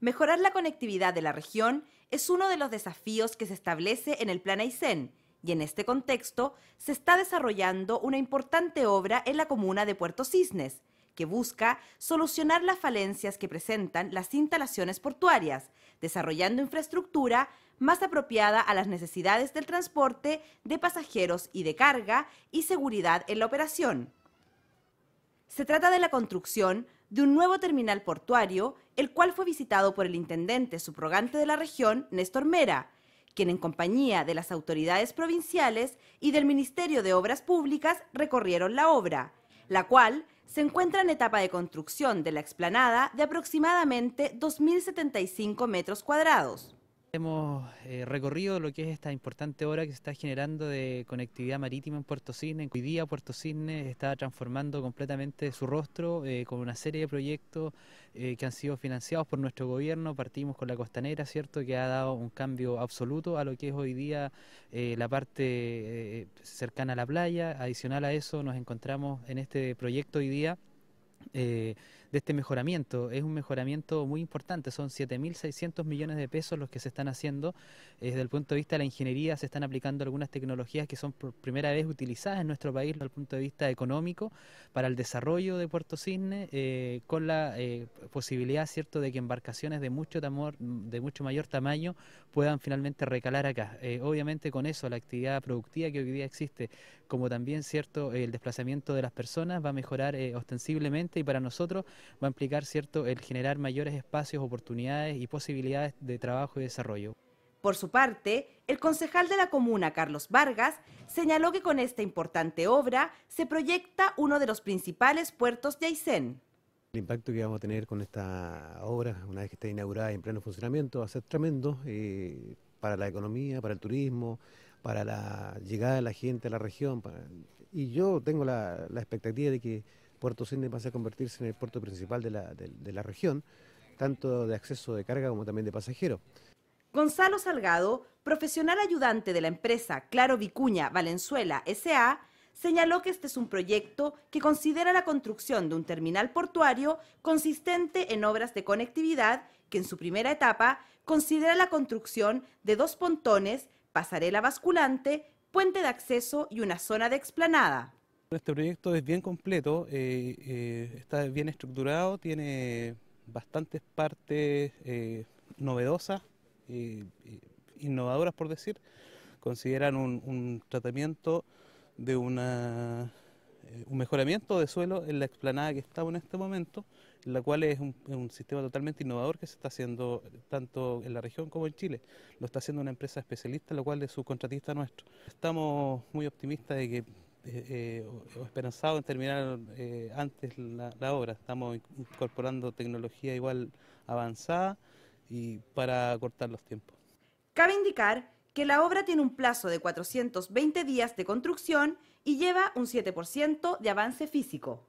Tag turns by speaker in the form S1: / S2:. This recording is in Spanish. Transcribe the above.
S1: Mejorar la conectividad de la región es uno de los desafíos que se establece en el Plan Aysén, y en este contexto se está desarrollando una importante obra en la comuna de Puerto Cisnes, que busca solucionar las falencias que presentan las instalaciones portuarias, desarrollando infraestructura más apropiada a las necesidades del transporte de pasajeros y de carga y seguridad en la operación. Se trata de la construcción de un nuevo terminal portuario, el cual fue visitado por el intendente subrogante de la región, Néstor Mera, quien en compañía de las autoridades provinciales y del Ministerio de Obras Públicas recorrieron la obra, la cual se encuentra en etapa de construcción de la explanada de aproximadamente 2.075 metros cuadrados.
S2: Hemos eh, recorrido lo que es esta importante obra que se está generando de conectividad marítima en Puerto Cisne. Hoy día Puerto Cisne está transformando completamente su rostro eh, con una serie de proyectos eh, que han sido financiados por nuestro gobierno. Partimos con la costanera, ¿cierto?, que ha dado un cambio absoluto a lo que es hoy día la parte cercana a la playa. Adicional a eso nos encontramos en este proyecto hoy día de este mejoramiento. Es un mejoramiento muy importante, son 7.600 millones de pesos los que se están haciendo. Eh, desde el punto de vista de la ingeniería se están aplicando algunas tecnologías que son por primera vez utilizadas en nuestro país desde el punto de vista económico para el desarrollo de Puerto Cisne, eh, con la eh, posibilidad cierto, de que embarcaciones de mucho, de mucho mayor tamaño puedan finalmente recalar acá. obviamente con eso la actividad productiva que hoy día existe, como también cierto el desplazamiento de las personas va a mejorar ostensiblemente y para nosotros va a implicar cierto, el generar mayores espacios, oportunidades y posibilidades de trabajo y
S1: desarrollo. Por su parte, el concejal de la comuna, Carlos Vargas, señaló que con esta importante obra se proyecta uno de los principales puertos de Aysén.
S3: El impacto que vamos a tener con esta obra, una vez que esté inaugurada y en pleno funcionamiento, va a ser tremendo eh, para la economía, para el turismo, para la llegada de la gente a la región. Y yo tengo la expectativa de que Puerto Sydney pasa a convertirse en el puerto principal de la, de la región, tanto de acceso de carga como también de pasajeros.
S1: Gonzalo Salgado, profesional ayudante de la empresa Claro Vicuña Valenzuela SA, señaló que este es un proyecto que considera la construcción de un terminal portuario consistente en obras de conectividad que en su primera etapa considera la construcción de dos pontones, pasarela basculante, puente de acceso y una zona de explanada.
S4: Este proyecto es bien completo, eh, eh, está bien estructurado, tiene bastantes partes eh, novedosas, innovadoras por decir. Consideran un, tratamiento de un mejoramiento de suelo en la explanada que estamos en este momento, la cual es un, sistema totalmente innovador que se está haciendo tanto en la región como en Chile. Lo está haciendo una empresa especialista, la cual es subcontratista nuestro. Estamos muy optimistas de que eh, esperanzado en terminar eh, antes la, la, obra. Estamos incorporando tecnología igual avanzada y para cortar los tiempos.
S1: Cabe indicar que la obra tiene un plazo de 420 días de construcción y lleva un 7% de avance físico.